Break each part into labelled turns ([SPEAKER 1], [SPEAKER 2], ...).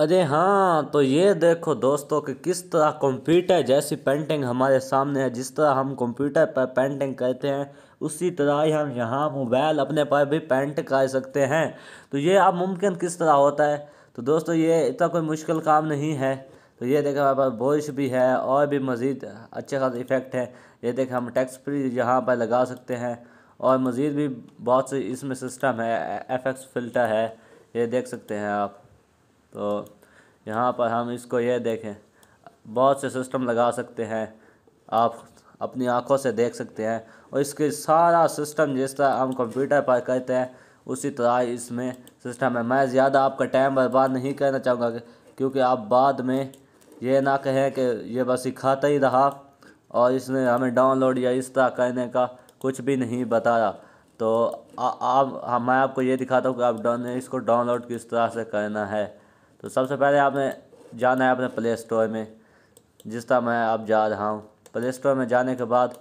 [SPEAKER 1] अरे हाँ तो ये देखो दोस्तों कि किस तरह कंप्यूटर जैसी पेंटिंग हमारे सामने है जिस तरह हम कंप्यूटर पर पेंटिंग करते हैं उसी तरह ही हम यहाँ मोबाइल अपने पर भी पेंट कर सकते हैं तो ये अब मुमकिन किस तरह होता है तो दोस्तों ये इतना कोई मुश्किल काम नहीं है तो ये देखें हमारे पास बोश भी है और भी मज़ीद अच्छे खास इफ़ेक्ट है ये देखें हम टैक्स फ्री यहाँ पर लगा सकते हैं और मज़ीद भी बहुत से इसमें सिस्टम है एफ फ़िल्टर है ये देख सकते हैं आप तो यहाँ पर हम इसको ये देखें बहुत से सिस्टम लगा सकते हैं आप अपनी आंखों से देख सकते हैं और इसके सारा सिस्टम जिस तरह हम कंप्यूटर पर करते हैं उसी तरह इसमें सिस्टम है मैं ज़्यादा आपका टाइम बर्बाद नहीं करना चाहूँगा क्योंकि आप बाद में ये ना कहें कि ये बस सिखाता ही रहा और इसने हमें डाउनलोड या इस तरह करने का कुछ भी नहीं बताया तो आप हाँ, मैं आपको ये दिखाता हूँ कि आप डाउन इसको डाउनलोड किस तरह से करना है तो सबसे पहले आपने जाना है अपने प्ले स्टोर में जिस तरह मैं अब जा रहा हूँ प्ले स्टोर में जाने के बाद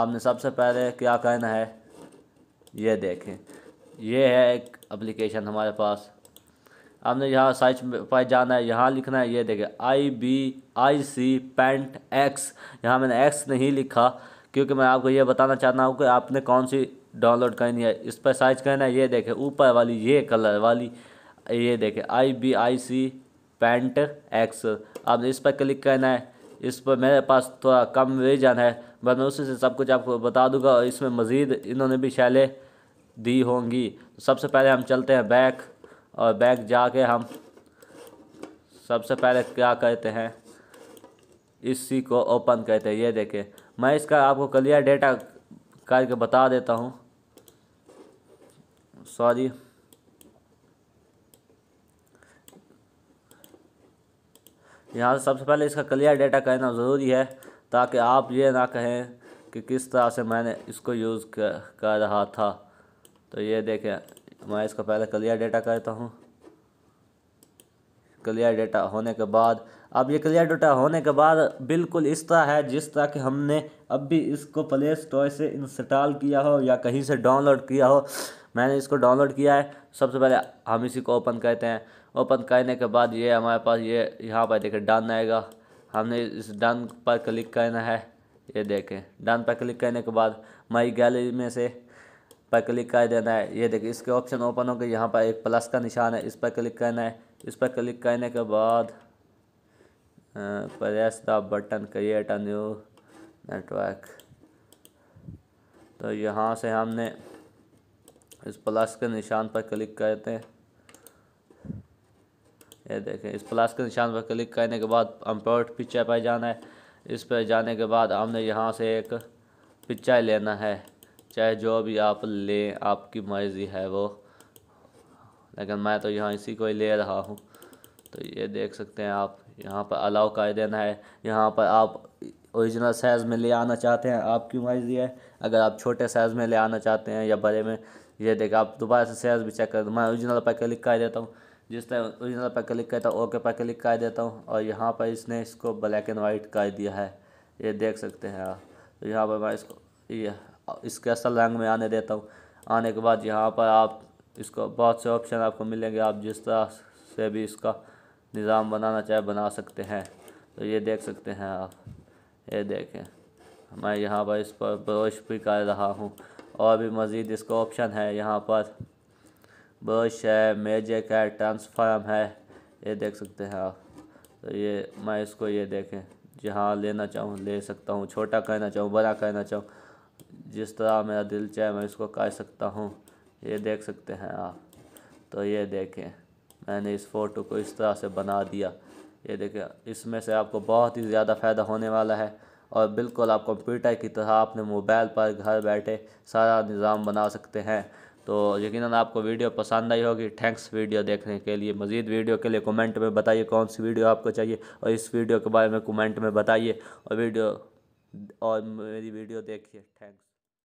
[SPEAKER 1] आपने सबसे पहले क्या करना है ये देखें ये है एक अप्लीकेशन हमारे पास आपने यहाँ साइज पर जाना है यहाँ लिखना है ये देखें ibis paint X यहाँ मैंने एक्स नहीं लिखा क्योंकि मैं आपको ये बताना चाहता हूँ कि आपने कौन सी डाउनलोड करनी है इस पर साइज करना है ये देखें ऊपर वाली ये कलर वाली ये देखें ibis paint X आपने इस पर क्लिक करना है इस पर मेरे पास थोड़ा कम रिजन है बट मैं उसी से सब कुछ आपको बता दूंगा और इसमें मज़ीद इन्होंने भी शैलें दी होंगी सबसे पहले हम चलते हैं बैक और बैक जाके हम सबसे पहले क्या करते हैं इसी को ओपन करते हैं ये देखें मैं इसका आपको क्लियर डेटा करके बता देता हूँ सॉरी यहाँ से सबसे पहले इसका क्लियर डेटा कहना ज़रूरी है ताकि आप ये ना कहें कि किस तरह से मैंने इसको यूज़ कर, कर रहा था तो ये देखें मैं इसका पहले क्लियर डेटा कहता हूँ क्लियर डेटा होने के बाद अब ये क्लियर डेटा होने के बाद बिल्कुल इस तरह है जिस तरह कि हमने अब भी इसको प्ले स्टोर से इंस्टॉल किया हो या कहीं से डाउनलोड किया हो मैंने इसको डाउनलोड किया है सबसे पहले हम इसी को ओपन करते हैं ओपन करने के बाद ये हमारे पास ये यहाँ पर देखें डन आएगा हमने इस डन पर क्लिक करना है ये देखें डन पर क्लिक करने के बाद माई गैलरी में से पर क्लिक कर देना है ये देखें इसके ऑप्शन ओपन हो गए यहाँ पर एक प्लस का निशान है इस पर क्लिक करना है इस पर क्लिक करने के बाद press the button create a new network तो यहाँ से हमने इस प्लस के निशान पर क्लिक करते हैं ये देखें इस प्लस के निशान पर क्लिक करने के बाद हम प्रोडक्ट पिक्चर पर जाना है इस पर जाने के बाद हमने यहाँ से एक पिक्चर लेना है चाहे जो भी आप लें आपकी मर्ज़ी है वो लेकिन मैं तो यहाँ इसी को ही ले रहा हूँ तो ये देख सकते हैं आप यहाँ पर अलाउ कर देना है यहाँ पर आप ओरिजिनल साइज़ में ले आना चाहते हैं आपकी मर्ज़ी है अगर आप छोटे साइज़ में ले आना चाहते हैं या बड़े में ये देखिए आप दोबारा से शेयर भी चेक कर मैं ओरिजिनल पर क्लिक कर देता हूँ जिस टाइम ओरिजिनल पर क्लिक करता हूँ ओके पर क्लिक कर देता हूँ और यहाँ पर इसने इसको ब्लैक एंड वाइट कर दिया है ये देख सकते हैं आप तो यहाँ पर मैं इसको ये इसके असल रंग में आने देता हूँ आने के बाद यहाँ पर आप इसको बहुत से ऑप्शन आपको मिलेंगे आप जिस तरह से भी इसका निज़ाम बनाना चाहे बना सकते हैं तो ये देख सकते हैं आप ये देखें मैं यहाँ पर इस पर ब्रश भी कर रहा हूँ और भी मज़ीद इसको ऑप्शन है यहाँ पर बश है मेजिक है ट्रांसफार्म है ये देख सकते हैं आप तो ये मैं इसको ये देखें जहाँ लेना चाहूँ ले सकता हूँ छोटा कहना चाहूँ बड़ा कहना चाहूँ जिस तरह मेरा दिल चाहे मैं इसको कह सकता हूँ ये देख सकते हैं आप तो ये देखें मैंने इस फ़ोटो को इस तरह से बना दिया ये देखें इसमें से आपको बहुत ही ज़्यादा फ़ायदा होने वाला है और बिल्कुल आप कंप्यूटर की तरह अपने मोबाइल पर घर बैठे सारा निज़ाम बना सकते हैं तो यकीनन आपको वीडियो पसंद आई होगी थैंक्स वीडियो देखने के लिए मज़ीद वीडियो के लिए कमेंट में बताइए कौन सी वीडियो आपको चाहिए और इस वीडियो के बारे में कमेंट में बताइए और वीडियो और मेरी वीडियो देखिए थैंक्स